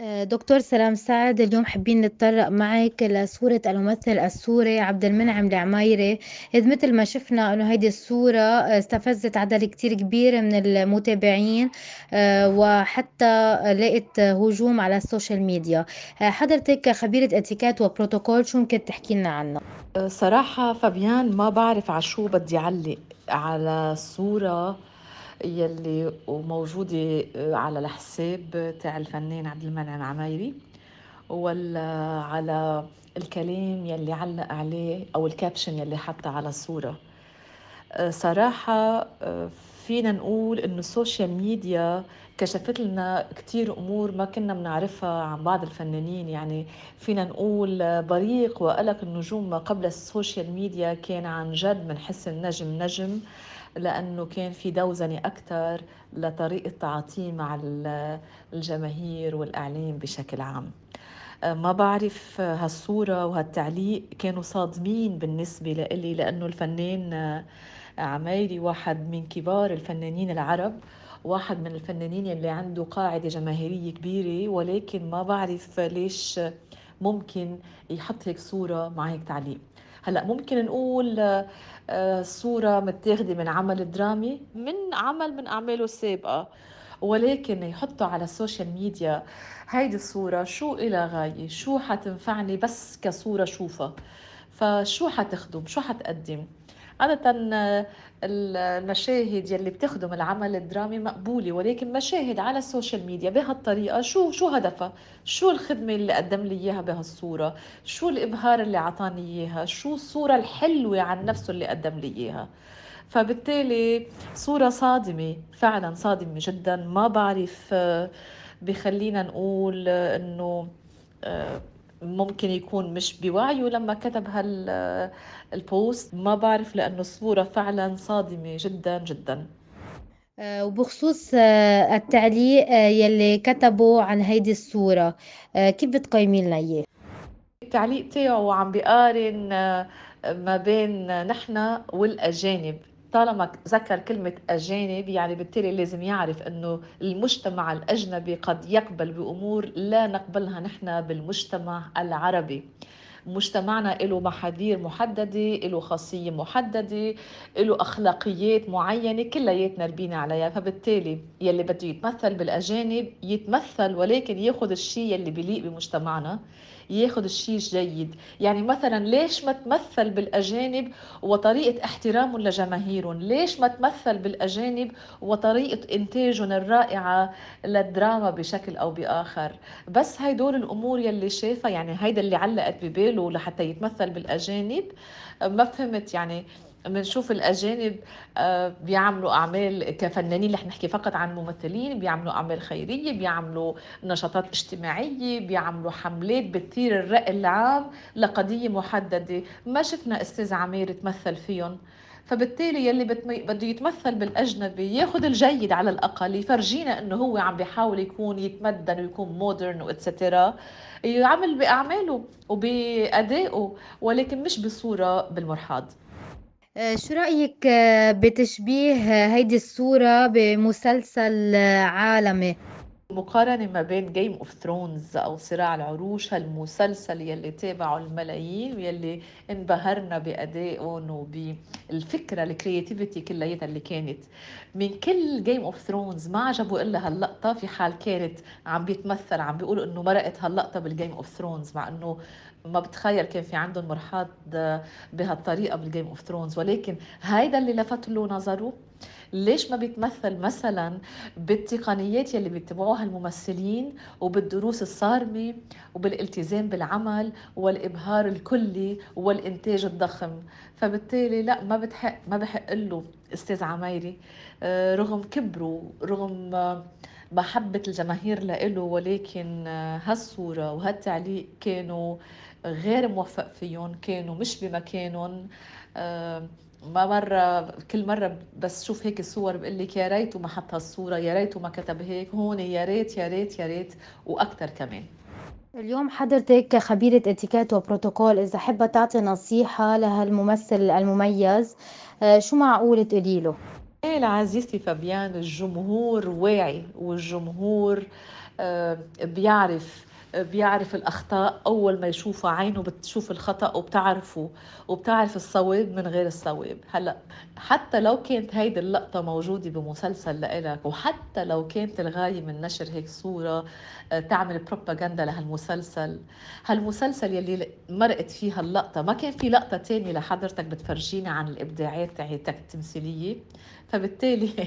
آه، دكتور سلام سعد اليوم حابين نتطرق معك لصورة الممثل السوري عبد المنعم العمايري إذ مثل ما شفنا أنه هيدي الصورة استفزت عدد كتير كبير من المتابعين آه، وحتى لقت هجوم على السوشيال ميديا آه، حضرتك كخبيرة اتيكات وبروتوكول شو ممكن تحكي لنا عنها؟ صراحة فابيان ما بعرف على شو بدي علق على صورة يلي وموجودة آه، على الحساب آه، تاع الفنان عبد المنعم عمايري ولا على الكلام يلي علق عليه أو الكابشن يلي حطه على الصورة آه، صراحة فينا نقول إنه السوشيال ميديا كشفت لنا كتير أمور ما كنا بنعرفها عن بعض الفنانين يعني فينا نقول بريق وقلق النجوم ما قبل السوشيال ميديا كان عن جد من حس النجم نجم لانه كان في دوزنه اكثر لطريقه تعاطيه مع الجماهير والاعلام بشكل عام أه، ما بعرف هالصورة وهالتعليق كانوا صادمين بالنسبة لإلي لأنه الفنان أه، عمايري واحد من كبار الفنانين العرب واحد من الفنانين اللي عنده قاعدة جماهيرية كبيرة ولكن ما بعرف ليش ممكن يحط هيك صورة مع هيك تعليق هلا ممكن نقول الصورة آه، متاخدة من عمل درامي من عمل من أعماله السابقة ولكن يحطوا على السوشيال ميديا هيدي الصورة شو إلى غاية شو حتنفعني بس كصورة شوفها فشو حتخدم شو حتقدم عادة المشاهد يلي بتخدم العمل الدرامي مقبولة ولكن مشاهد على السوشيال ميديا بهالطريقة شو شو هدفها؟ شو الخدمة اللي قدم لي إياها بهالصورة؟ شو الإبهار اللي أعطاني إياها؟ شو الصورة الحلوة عن نفسه اللي قدم لي إياها؟ فبالتالي صورة صادمة فعلا صادمة جدا ما بعرف آه، بخلينا نقول آه، إنه آه، ممكن يكون مش بوعيه لما كتب هالبوست آه، ما بعرف لأنه الصورة فعلا صادمة جدا جدا آه، وبخصوص آه، التعليق يلي كتبه عن هيدي الصورة كيف بتقيمي لنا إياه؟ التعليق تاعه عم بيقارن ما بين نحن والأجانب طالما ذكر كلمة أجانب يعني بالتالي لازم يعرف أنه المجتمع الأجنبي قد يقبل بأمور لا نقبلها نحن بالمجتمع العربي مجتمعنا له محاذير محددة له خاصية محددة له أخلاقيات معينة كلياتنا ربينا عليها فبالتالي يلي بده يتمثل بالأجانب يتمثل ولكن ياخذ الشيء يلي بليق بمجتمعنا ياخذ الشيء الجيد يعني مثلا ليش ما تمثل بالأجانب وطريقة احترامهم لجماهيرهم ليش ما تمثل بالأجانب وطريقة إنتاجهم الرائعة للدراما بشكل أو بآخر بس هدول الأمور يلي شافها يعني هيدا اللي علقت بباله لحتى يتمثل بالأجانب ما فهمت يعني بنشوف الاجانب آه، بيعملوا اعمال كفنانين رح نحكي فقط عن ممثلين بيعملوا اعمال خيريه بيعملوا نشاطات اجتماعيه بيعملوا حملات بتثير الراي العام لقضيه محدده ما شفنا استاذ عمير تمثل فيهم فبالتالي يلي بده يتمثل بالاجنبي ياخذ الجيد على الاقل يفرجينا انه هو عم بيحاول يكون يتمدن ويكون مودرن واتسترا يعمل باعماله وبادائه ولكن مش بصوره بالمرحاض شو رأيك آه، بتشبيه آه، هيدي الصورة بمسلسل آه، عالمي؟ مقارنة ما بين جيم اوف ثرونز أو صراع العروش هالمسلسل يلي تابعه الملايين ويلي انبهرنا بأدائهم وبالفكرة الكرياتيفيتي كلياتها اللي كانت من كل جيم اوف ثرونز ما عجبوا إلا هاللقطة في حال كانت عم بيتمثل عم بيقولوا إنه مرقت هاللقطة بالجيم اوف ثرونز مع إنه ما بتخيل كان في عندهم مرحاض آه، بهالطريقه بالجيم اوف ثرونز ولكن هيدا اللي لفت له نظره ليش ما بيتمثل مثلا بالتقنيات يلي بيتبعوها الممثلين وبالدروس الصارمه وبالالتزام بالعمل والابهار الكلي والانتاج الضخم فبالتالي لا ما بتحق ما بحق له استاذ عمايري آه، رغم كبره رغم آه، محبة الجماهير له ولكن هالصورة وهالتعليق كانوا غير موفق فيهم كانوا مش بمكانهم آه، ما مرة كل مرة بس شوف هيك الصور بقول لك يا ريته ما حط هالصورة يا ريته ما كتب هيك هون يا ريت يا ريت يا ريت وأكثر كمان اليوم حضرتك كخبيرة اتيكيت وبروتوكول إذا حابة تعطي نصيحة لهالممثل المميز آه، شو معقول تقولي له؟ عزيزتي فابيان الجمهور واعي والجمهور آه، بيعرف بيعرف الأخطاء أول ما يشوفها عينه بتشوف الخطأ وبتعرفه وبتعرف الصواب من غير الصواب هلأ حتى لو كانت هيدي اللقطة موجودة بمسلسل لإلك وحتى لو كانت الغاية من نشر هيك صورة آه، تعمل بروباغندا لهالمسلسل هالمسلسل يلي مرقت فيها اللقطة ما كان في لقطة تانية لحضرتك بتفرجينا عن الإبداعات تاعتك التمثيلية فبالتالي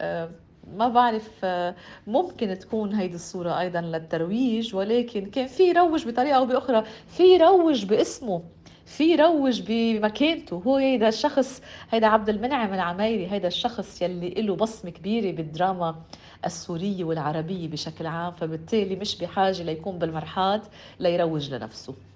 آه، ما بعرف آه، ممكن تكون هيدي الصورة أيضا للترويج ولكن كان في يروج بطريقة أو بأخرى في يروج باسمه في يروج بمكانته هو هيدا الشخص هيدا عبد المنعم العميري هيدا الشخص يلي له بصمة كبيرة بالدراما السورية والعربية بشكل عام فبالتالي مش بحاجة ليكون بالمرحاض ليروج لنفسه